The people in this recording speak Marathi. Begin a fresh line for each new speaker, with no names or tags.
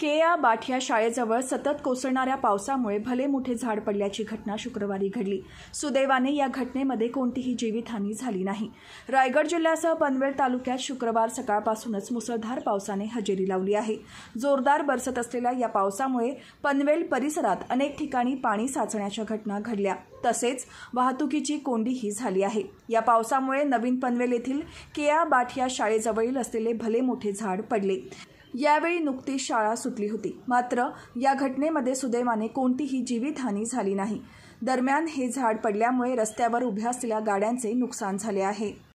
केया या या शाळेजवळ सतत कोसळणाऱ्या पावसामुळे भले मोठे झाड पडल्याची घटना शुक्रवारी घडली सुदैवाने या घटनेमध्ये कोणतीही जीवितहानी झाली नाही रायगड जिल्ह्यासह पनवेल तालुक्यात शुक्रवार सकाळपासूनच मुसळधार पावसाने हजेरी लावली आहे जोरदार बरसत असलेल्या या पावसामुळे पनवेल परिसरात अनेक ठिकाणी पाणी साचण्याच्या घटना घडल्या तसेच वाहतुकीची कोंडीही झाली आहे या पावसामुळे नवीन पनवेल येथील केया बाठिया शाळेजवळील असलेले भले मोठे झाड पडले यावेळी नुकतीच शाळा सुटली होती मात्र या घटनेमध्ये सुदैवाने कोणतीही जीवितहानी झाली नाही दरम्यान हे झाड पडल्यामुळे रस्त्यावर उभ्या असलेल्या गाड्यांचे नुकसान झाले आहे